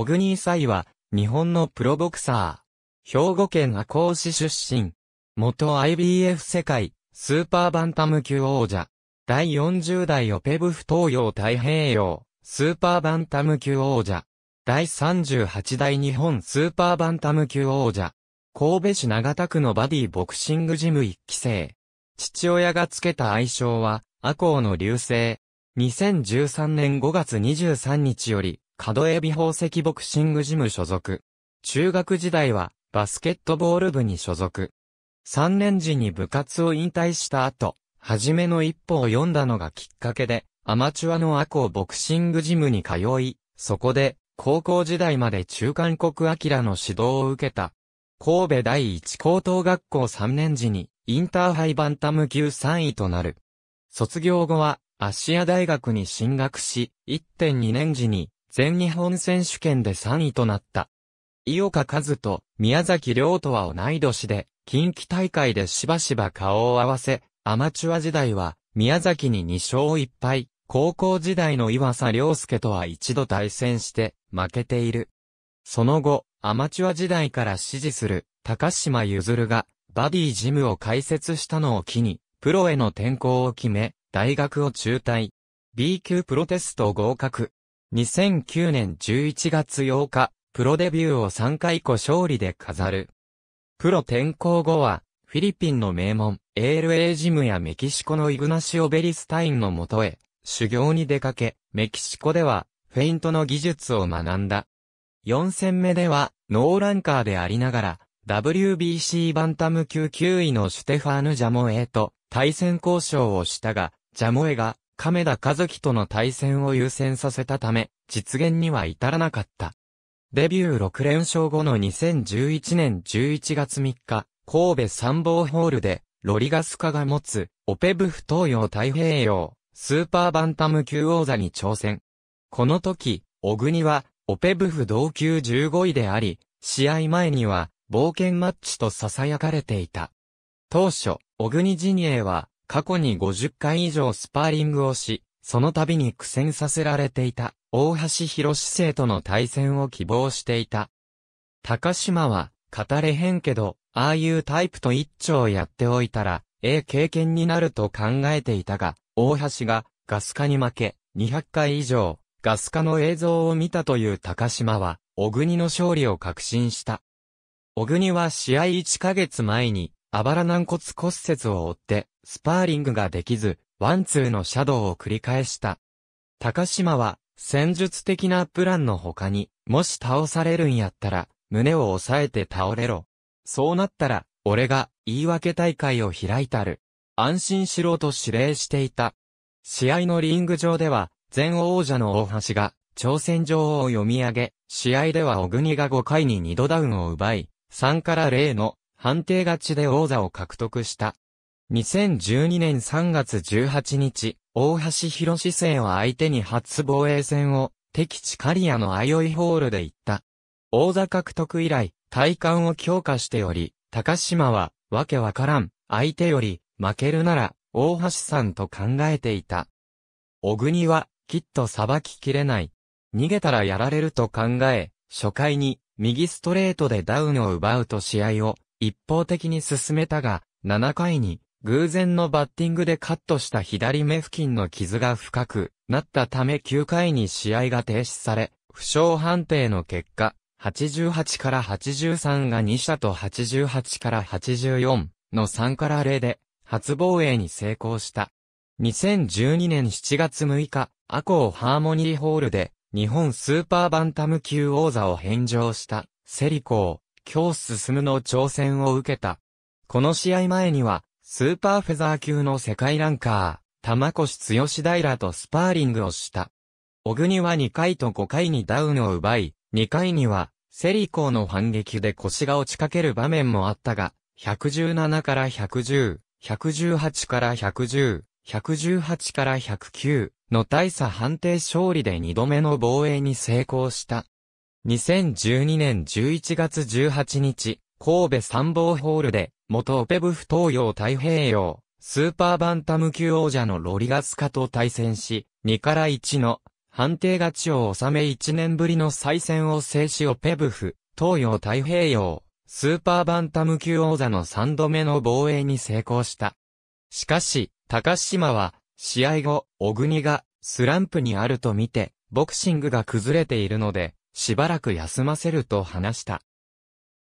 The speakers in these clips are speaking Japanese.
小国斎は、日本のプロボクサー。兵庫県赤穂市出身。元 IBF 世界、スーパーバンタム級王者。第40代オペブフ東洋太平洋、スーパーバンタム級王者。第38代日本スーパーバンタム級王者。神戸市長田区のバディボクシングジム1期生。父親がつけた愛称は、赤穂の流星。2013年5月23日より、角エビ宝石ボクシングジム所属。中学時代はバスケットボール部に所属。3年時に部活を引退した後、初めの一歩を読んだのがきっかけで、アマチュアのアコーボクシングジムに通い、そこで、高校時代まで中韓国アキラの指導を受けた。神戸第一高等学校3年時に、インターハイバンタム級3位となる。卒業後は、アシア大学に進学し、1.2年時に、全日本選手権で3位となった。井岡和と宮崎亮とは同い年で、近畿大会でしばしば顔を合わせ、アマチュア時代は宮崎に2勝1敗、高校時代の岩佐良介とは一度対戦して負けている。その後、アマチュア時代から支持する高島譲がバディジムを開設したのを機に、プロへの転校を決め、大学を中退。B 級プロテスト合格。2009年11月8日、プロデビューを3回個勝利で飾る。プロ転向後は、フィリピンの名門、ALA ジムやメキシコのイグナシオ・ベリスタインのもとへ、修行に出かけ、メキシコでは、フェイントの技術を学んだ。4戦目では、ノーランカーでありながら、WBC バンタム級9位のシュテファーヌ・ジャモエと対戦交渉をしたが、ジャモエが亀田和樹との対戦を優先させたため、実現には至らなかった。デビュー6連勝後の2011年11月3日、神戸参謀ホールで、ロリガスカが持つ、オペブフ東洋太平洋、スーパーバンタム級王座に挑戦。この時、小国は、オペブフ同級15位であり、試合前には、冒険マッチと囁かれていた。当初、小国陣営は、過去に50回以上スパーリングをし、その度に苦戦させられていた、大橋博士生との対戦を希望していた。高島は、語れへんけど、ああいうタイプと一丁やっておいたら、ええ経験になると考えていたが、大橋が、ガスカに負け、200回以上、ガスカの映像を見たという高島は、小国の勝利を確信した。小国は試合1ヶ月前に、あばら軟骨骨折を負って、スパーリングができず、ワンツーのシャドウを繰り返した。高島は、戦術的なプランの他に、もし倒されるんやったら、胸を押さえて倒れろ。そうなったら、俺が言い訳大会を開いたる。安心しろと指令していた。試合のリング上では、前王者の大橋が、挑戦状を読み上げ、試合では小国が5回に2度ダウンを奪い、3から0の判定勝ちで王座を獲得した。2012年3月18日、大橋博士生は相手に初防衛戦を、敵地カリアのオイホールで行った。王座獲得以来、体感を強化しており、高島は、わけわからん、相手より、負けるなら、大橋さんと考えていた。小国は、きっと裁ききれない。逃げたらやられると考え、初回に、右ストレートでダウンを奪うと試合を、一方的に進めたが、7回に、偶然のバッティングでカットした左目付近の傷が深くなったため9回に試合が停止され、負傷判定の結果、88から83が2社と88から84の3から0で初防衛に成功した。2012年7月6日、アコーハーモニーホールで日本スーパーバンタム級王座を返上したセリコー、日進むの挑戦を受けた。この試合前にはスーパーフェザー級の世界ランカー、玉越し平とスパーリングをした。小国は2回と5回にダウンを奪い、2回には、セリコーの反撃で腰が落ちかける場面もあったが、117から110、118から110、118から109の大差判定勝利で2度目の防衛に成功した。2012年11月18日、神戸参謀ホールで、元オペブフ東洋太平洋、スーパーバンタム級王者のロリガスカと対戦し、2から1の判定勝ちを収め1年ぶりの再戦を制しオペブフ、東洋太平洋、スーパーバンタム級王座の3度目の防衛に成功した。しかし、高島は、試合後、小国がスランプにあると見て、ボクシングが崩れているので、しばらく休ませると話した。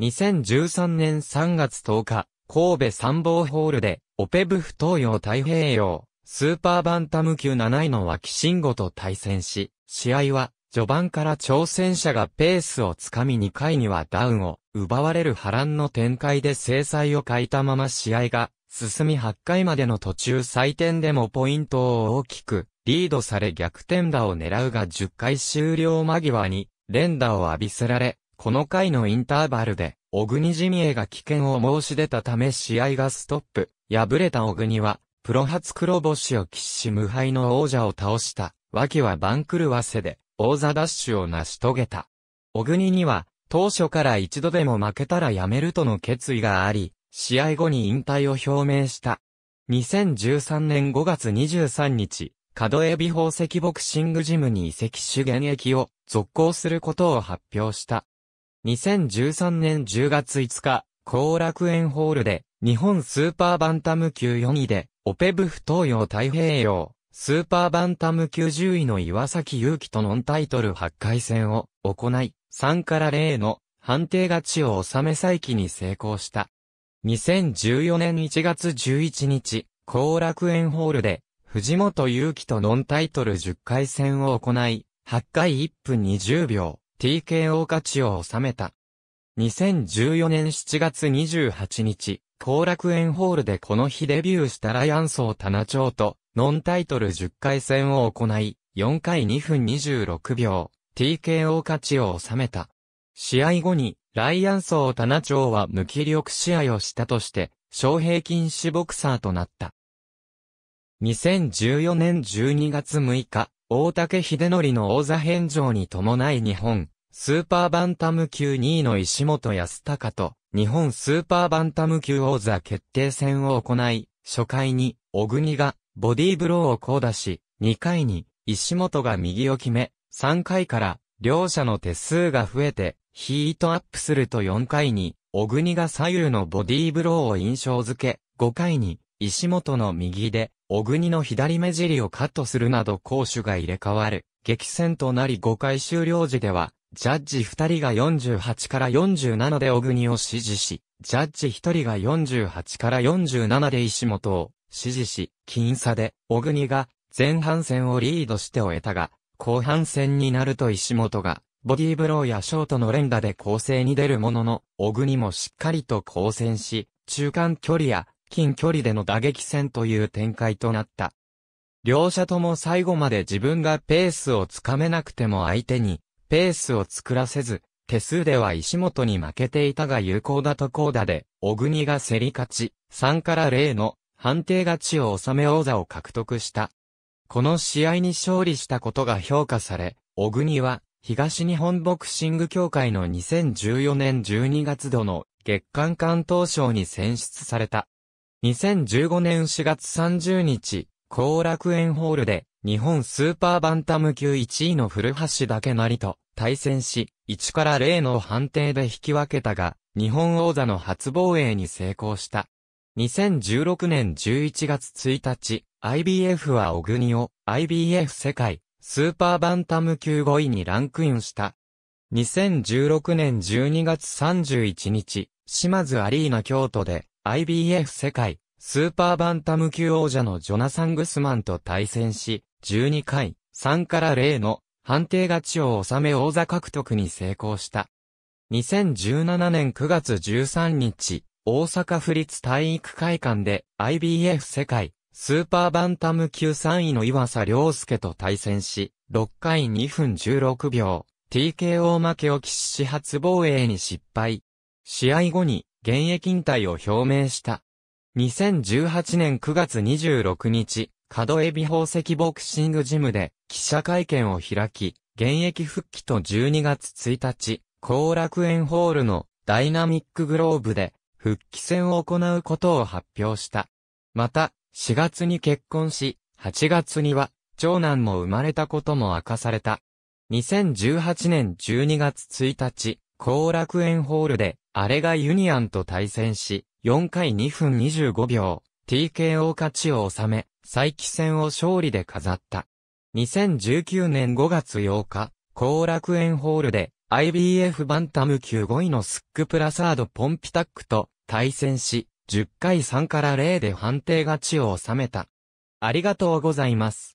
2013年3月10日、神戸参謀ホールで、オペブフ東洋太平洋、スーパーバンタム級7位の脇慎吾と対戦し、試合は、序盤から挑戦者がペースをつかみ2回にはダウンを奪われる波乱の展開で制裁を欠いたまま試合が進み8回までの途中採点でもポイントを大きくリードされ逆転打を狙うが10回終了間際に連打を浴びせられこの回のインターバルで、小国ジミエが危険を申し出たため試合がストップ。敗れた小国は、プロ初黒星を喫し無敗の王者を倒した。脇は番狂わせで、王座ダッシュを成し遂げた。小国には、当初から一度でも負けたらやめるとの決意があり、試合後に引退を表明した。2013年5月23日、角エビ宝石ボクシングジムに移籍主現役を続行することを発表した。2013年10月5日、後楽園ホールで、日本スーパーバンタム級4位で、オペブフ東洋太平洋、スーパーバンタム級10位の岩崎祐希とノンタイトル8回戦を行い、3から0の判定勝ちを収め再起に成功した。2014年1月11日、後楽園ホールで、藤本勇希とノンタイトル10回戦を行い、8回1分20秒、TKO 勝ちを収めた。2014年7月28日、後楽園ホールでこの日デビューしたライアンソー棚長と、ノンタイトル10回戦を行い、4回2分26秒、TKO 勝ちを収めた。試合後に、ライアンソー棚長は無気力試合をしたとして、小平均死ボクサーとなった。2014年12月6日、大竹秀則の王座返上に伴い日本、スーパーバンタム級2位の石本康隆と、日本スーパーバンタム級王座決定戦を行い、初回に、小国が、ボディーブローをこう出し、2回に、石本が右を決め、3回から、両者の手数が増えて、ヒートアップすると4回に、小国が左右のボディーブローを印象付け、5回に、石本の右で、小国の左目尻をカットするなど攻守が入れ替わる、激戦となり5回終了時では、ジャッジ2人が48から47で小国を支持し、ジャッジ1人が48から47で石本を支持し、僅差で小国が前半戦をリードして終えたが、後半戦になると石本がボディーブローやショートの連打で攻勢に出るものの、小国もしっかりと交戦し、中間距離や近距離での打撃戦という展開となった。両者とも最後まで自分がペースをつかめなくても相手にペースを作らせず、手数では石本に負けていたが有効だとーダで、小国が競り勝ち、3から0の判定勝ちを収め王座を獲得した。この試合に勝利したことが評価され、小国は東日本ボクシング協会の2014年12月度の月間関東賞に選出された。2015年4月30日、後楽園ホールで、日本スーパーバンタム級1位の古橋だけなりと対戦し、1から0の判定で引き分けたが、日本王座の初防衛に成功した。2016年11月1日、IBF は小国を IBF 世界スーパーバンタム級5位にランクインした。2016年12月31日、島津アリーナ京都で IBF 世界スーパーバンタム級王者のジョナサン・グスマンと対戦し、12回、3から0の判定勝ちを収め王座獲得に成功した。2017年9月13日、大阪府立体育会館で IBF 世界スーパーバンタム級3位の岩佐良介と対戦し、6回2分16秒、TKO 負けを喫し初防衛に失敗。試合後に現役引退を表明した。2018年9月26日、角エビ宝石ボクシングジムで記者会見を開き、現役復帰と12月1日、後楽園ホールのダイナミックグローブで復帰戦を行うことを発表した。また、4月に結婚し、8月には長男も生まれたことも明かされた。2018年12月1日、後楽園ホールであれがユニアンと対戦し、4回2分25秒、TKO 勝ちを収め、再起戦を勝利で飾った。2019年5月8日、後楽園ホールで IBF バンタム級5位のスックプラサードポンピタックと対戦し、10回3から0で判定勝ちを収めた。ありがとうございます。